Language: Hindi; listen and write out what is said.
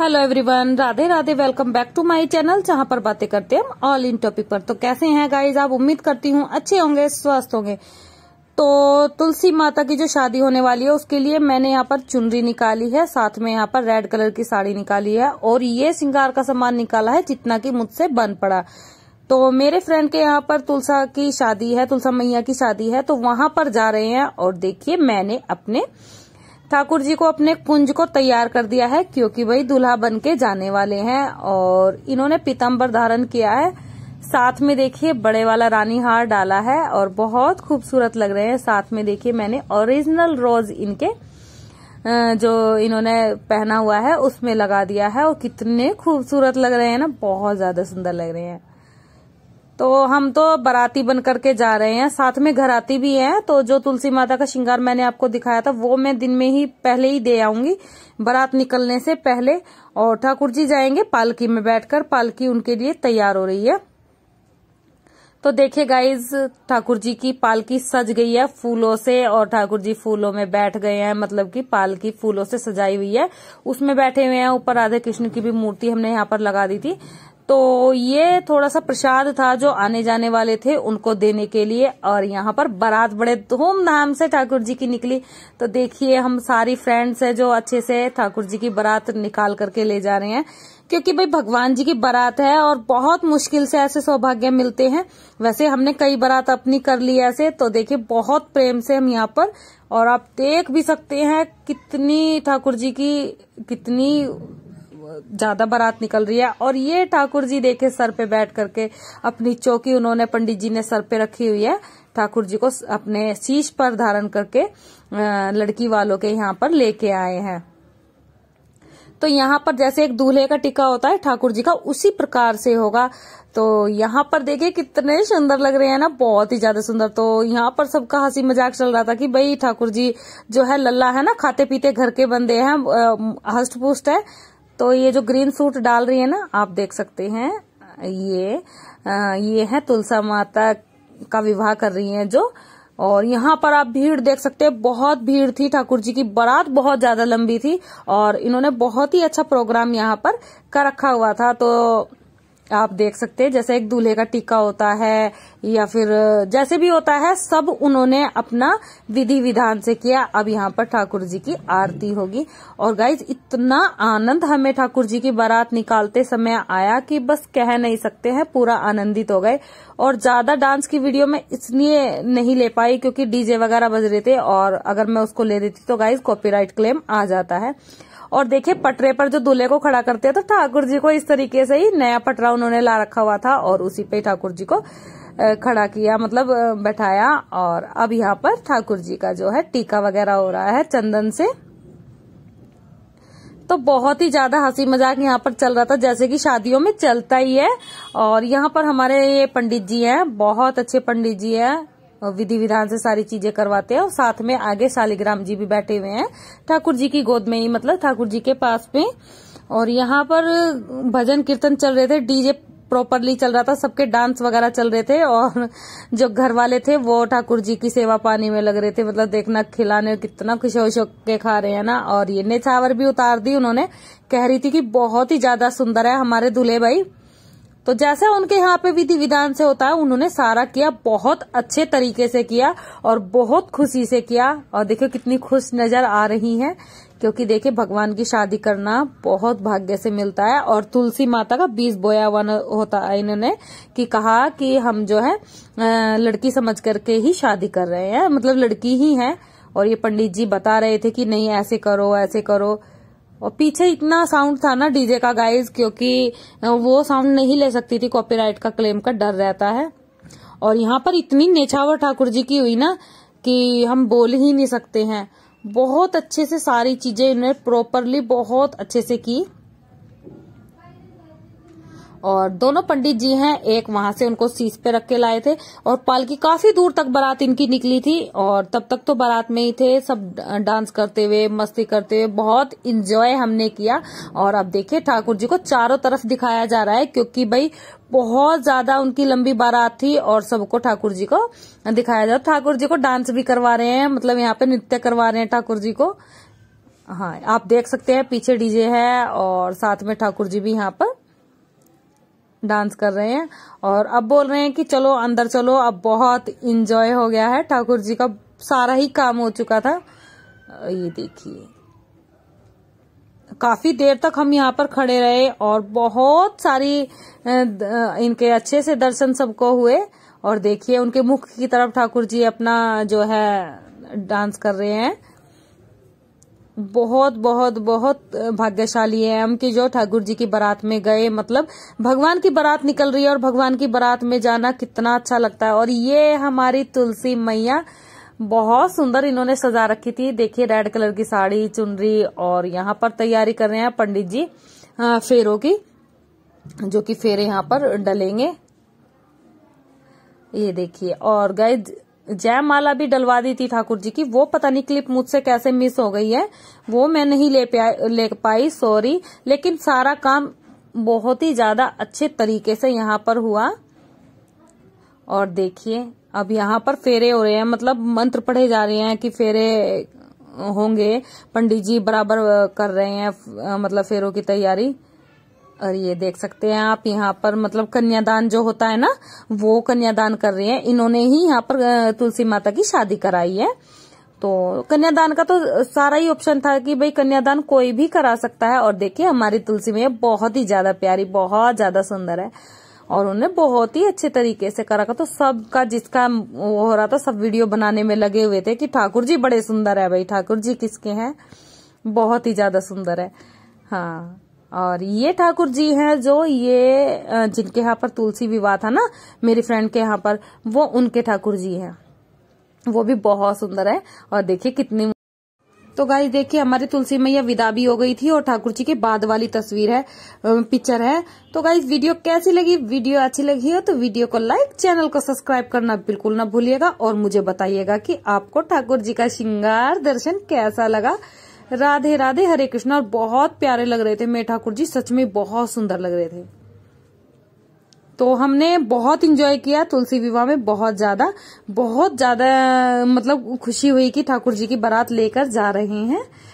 hello everyone Radhe Radhe welcome back to my channel जहां पर बातें करते हैं हम ऑल इन टॉपिक पर तो कैसे हैं गाइस आप उम्मीद करती हूं अच्छे होंगे स्वस्थ होंगे तो तुलसी माता की जो शादी होने वाली है उसके लिए मैंने यहाँ पर चुनरी निकाली है साथ में यहाँ पर रेड कलर की साड़ी निकाली है और ये सिंगार का सामान निकाला है जितना की मुझसे बन पड़ा तो मेरे फ्रेंड के यहाँ पर तुलसा की शादी है तुलसा मैया की शादी है तो वहां पर जा रहे हैं और देखिए मैंने अपने ठाकुर जी को अपने कुंज को तैयार कर दिया है क्योंकि वही दूल्हा बन के जाने वाले हैं और इन्होंने पीतम्बर धारण किया है साथ में देखिए बड़े वाला रानी हार डाला है और बहुत खूबसूरत लग रहे हैं साथ में देखिए मैंने ओरिजिनल रोज इनके जो इन्होंने पहना हुआ है उसमें लगा दिया है और कितने खूबसूरत लग रहे हैं ना बहुत ज्यादा सुंदर लग रहे हैं तो हम तो बाराती बन करके जा रहे हैं साथ में घराती भी है तो जो तुलसी माता का श्रृंगार मैंने आपको दिखाया था वो मैं दिन में ही पहले ही दे आऊंगी बारात निकलने से पहले और ठाकुर जी जाएंगे पालकी में बैठकर पालकी उनके लिए तैयार हो रही है तो देखिए गाइज ठाकुर जी की पालकी सज गई है फूलों से और ठाकुर जी फूलों में बैठ गए हैं मतलब कि पालकी फूलों से सजाई हुई है उसमें बैठे हुए हैं ऊपर राधे कृष्ण की भी मूर्ति हमने यहाँ पर लगा दी थी तो ये थोड़ा सा प्रसाद था जो आने जाने वाले थे उनको देने के लिए और यहाँ पर बारात बड़े धूमधाम से ठाकुर जी की निकली तो देखिए हम सारी फ्रेंड्स है जो अच्छे से ठाकुर जी की बारात निकाल करके ले जा रहे हैं क्योंकि भाई भगवान जी की बारात है और बहुत मुश्किल से ऐसे सौभाग्य मिलते हैं वैसे हमने कई बारात अपनी कर ली ऐसे तो देखिए बहुत प्रेम से हम यहाँ पर और आप देख भी सकते हैं कितनी ठाकुर जी की कितनी ज्यादा बारात निकल रही है और ये ठाकुर जी देखे सर पे बैठ करके अपनी चौकी उन्होंने पंडित जी ने सर पे रखी हुई है ठाकुर जी को अपने शीश पर धारण करके लड़की वालों के यहाँ पर लेके आए हैं तो यहाँ पर जैसे एक दूल्हे का टीका होता है ठाकुर जी का उसी प्रकार से होगा तो यहाँ पर देखिए कितने सुंदर लग रहे हैं ना बहुत ही ज्यादा सुंदर तो यहाँ पर सबका हंसी मजाक चल रहा था कि भाई ठाकुर जी जो है लल्ला है ना खाते पीते घर के बंदे हैं हस्ट पुष्ट है तो ये जो ग्रीन सूट डाल रही है ना आप देख सकते हैं ये आ, ये है तुलसा माता का विवाह कर रही है जो और यहाँ पर आप भीड़ देख सकते हैं बहुत भीड़ थी ठाकुर जी की बारात बहुत ज्यादा लंबी थी और इन्होंने बहुत ही अच्छा प्रोग्राम यहाँ पर कर रखा हुआ था तो आप देख सकते हैं जैसे एक दूल्हे का टीका होता है या फिर जैसे भी होता है सब उन्होंने अपना विधि विधान से किया अब यहाँ पर ठाकुर जी की आरती होगी और गाइज इतना आनंद हमें ठाकुर जी की बारात निकालते समय आया कि बस कह नहीं सकते हैं पूरा आनंदित हो गए और ज्यादा डांस की वीडियो में इसलिए नहीं ले पाई क्योंकि डीजे वगैरह बज रहे थे और अगर मैं उसको ले देती तो गाइज कॉपी क्लेम आ जाता है और देखिए पटरे पर जो दूल्हे को खड़ा करते हैं तो ठाकुर जी को इस तरीके से ही नया पटरा उन्होंने ला रखा हुआ था और उसी पे ठाकुर जी को खड़ा किया मतलब बैठाया और अब यहाँ पर ठाकुर जी का जो है टीका वगैरह हो रहा है चंदन से तो बहुत ही ज्यादा हंसी मजाक यहाँ पर चल रहा था जैसे कि शादियों में चलता ही है और यहाँ पर हमारे ये पंडित जी हैं बहुत अच्छे पंडित जी हैं विधि विधान से सारी चीजें करवाते हैं और साथ में आगे शालिग्राम जी भी बैठे हुए हैं ठाकुर जी की गोद में ही मतलब ठाकुर जी के पास में और यहाँ पर भजन कीर्तन चल रहे थे डीजे प्रॉपरली चल रहा था सबके डांस वगैरह चल रहे थे और जो घर वाले थे वो ठाकुर जी की सेवा पानी में लग रहे थे मतलब देखना खिलाने कितना खुश हो के खा रहे हैं ना और ये नेछावर भी उतार दी उन्होंने कह रही थी कि बहुत ही ज्यादा सुंदर है हमारे दूल्हे भाई तो जैसा उनके यहाँ पे विधि विधान से होता है उन्होंने सारा किया बहुत अच्छे तरीके से किया और बहुत खुशी से किया और देखियो कितनी खुश नजर आ रही हैं क्योंकि देखिए भगवान की शादी करना बहुत भाग्य से मिलता है और तुलसी माता का बीज बोया हुआ होता है इन्होंने कि कहा कि हम जो है लड़की समझ करके ही शादी कर रहे हैं मतलब लड़की ही है और ये पंडित जी बता रहे थे कि नहीं ऐसे करो ऐसे करो और पीछे इतना साउंड था ना डीजे का गाइज क्योंकि वो साउंड नहीं ले सकती थी कॉपीराइट का क्लेम का डर रहता है और यहाँ पर इतनी नेछावर ठाकुर जी की हुई ना कि हम बोल ही नहीं सकते हैं बहुत अच्छे से सारी चीजें इन्होंने प्रॉपरली बहुत अच्छे से की और दोनों पंडित जी हैं एक वहां से उनको सीस पे रख के लाए थे और पालकी काफी दूर तक बारात इनकी निकली थी और तब तक तो बारात में ही थे सब डांस करते हुए मस्ती करते हुए बहुत इंजॉय हमने किया और अब देखिये ठाकुर जी को चारों तरफ दिखाया जा रहा है क्योंकि भाई बहुत ज्यादा उनकी लंबी बारात थी और सबको ठाकुर जी को दिखाया जा ठाकुर जी को डांस भी करवा रहे हैं मतलब यहाँ पे नृत्य करवा रहे हैं ठाकुर जी को हाँ आप देख सकते हैं पीछे डीजे है और साथ में ठाकुर जी भी यहाँ पर डांस कर रहे हैं और अब बोल रहे हैं कि चलो अंदर चलो अब बहुत इंजॉय हो गया है ठाकुर जी का सारा ही काम हो चुका था ये देखिए काफी देर तक हम यहाँ पर खड़े रहे और बहुत सारी इनके अच्छे से दर्शन सबको हुए और देखिए उनके मुख की तरफ ठाकुर जी अपना जो है डांस कर रहे हैं बहुत बहुत बहुत भाग्यशाली है हम कि जो ठाकुर जी की बारात में गए मतलब भगवान की बारात निकल रही है और भगवान की बारात में जाना कितना अच्छा लगता है और ये हमारी तुलसी मैया बहुत सुंदर इन्होंने सजा रखी थी देखिए रेड कलर की साड़ी चुनरी और यहाँ पर तैयारी कर रहे हैं पंडित जी फेरों की जो कि फेरे यहाँ पर डलेंगे ये देखिए और गए जय माला भी डलवा दी थी ठाकुर जी की वो पता नहीं क्लिप मुझसे कैसे मिस हो गई है वो मैं नहीं ले ले पाई सॉरी लेकिन सारा काम बहुत ही ज्यादा अच्छे तरीके से यहाँ पर हुआ और देखिए अब यहाँ पर फेरे हो रहे हैं मतलब मंत्र पढ़े जा रहे हैं कि फेरे होंगे पंडित जी बराबर कर रहे हैं मतलब फेरों की तैयारी और ये देख सकते हैं आप यहाँ पर मतलब कन्यादान जो होता है ना वो कन्यादान कर रही हैं इन्होंने ही यहाँ पर तुलसी माता की शादी कराई है तो कन्यादान का तो सारा ही ऑप्शन था कि भाई कन्यादान कोई भी करा सकता है और देखिए हमारी तुलसी मैया बहुत ही ज्यादा प्यारी बहुत ज्यादा सुंदर है और उन्हें बहुत ही अच्छे तरीके से करा तो सबका जिसका वो हो रहा था सब वीडियो बनाने में लगे हुए थे कि ठाकुर जी बड़े सुंदर है भाई ठाकुर जी किसके हैं बहुत ही ज्यादा सुंदर है हाँ और ये ठाकुर जी हैं जो ये जिनके यहाँ पर तुलसी विवाह था ना मेरी फ्रेंड के यहाँ पर वो उनके ठाकुर जी हैं वो भी बहुत सुंदर है और देखिए कितनी तो गाइस देखिए हमारी तुलसी मैया विदा भी हो गई थी और ठाकुर जी के बाद वाली तस्वीर है पिक्चर है तो गाइस वीडियो कैसी लगी वीडियो अच्छी लगी हो तो वीडियो को लाइक चैनल को सब्सक्राइब करना बिल्कुल ना भूलिएगा और मुझे बताइएगा कि आपको ठाकुर जी का श्रृंगार दर्शन कैसा लगा राधे राधे हरे कृष्णा और बहुत प्यारे लग रहे थे मे ठाकुर जी सच में बहुत सुंदर लग रहे थे तो हमने बहुत इंजॉय किया तुलसी विवाह में बहुत ज्यादा बहुत ज्यादा मतलब खुशी हुई कि ठाकुर जी की बारात लेकर जा रहे हैं